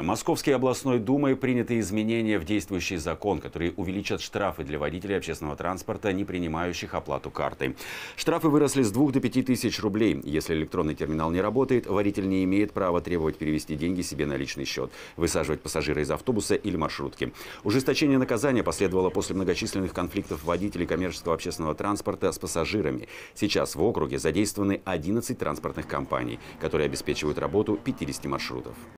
Московской областной думой приняты изменения в действующий закон, которые увеличат штрафы для водителей общественного транспорта, не принимающих оплату картой. Штрафы выросли с 2 до 5 тысяч рублей. Если электронный терминал не работает, водитель не имеет права требовать перевести деньги себе на личный счет, высаживать пассажира из автобуса или маршрутки. Ужесточение наказания последовало после многочисленных конфликтов водителей коммерческого общественного транспорта с пассажирами. Сейчас в округе задействованы 11 транспортных компаний, которые обеспечивают работу 50 маршрутов.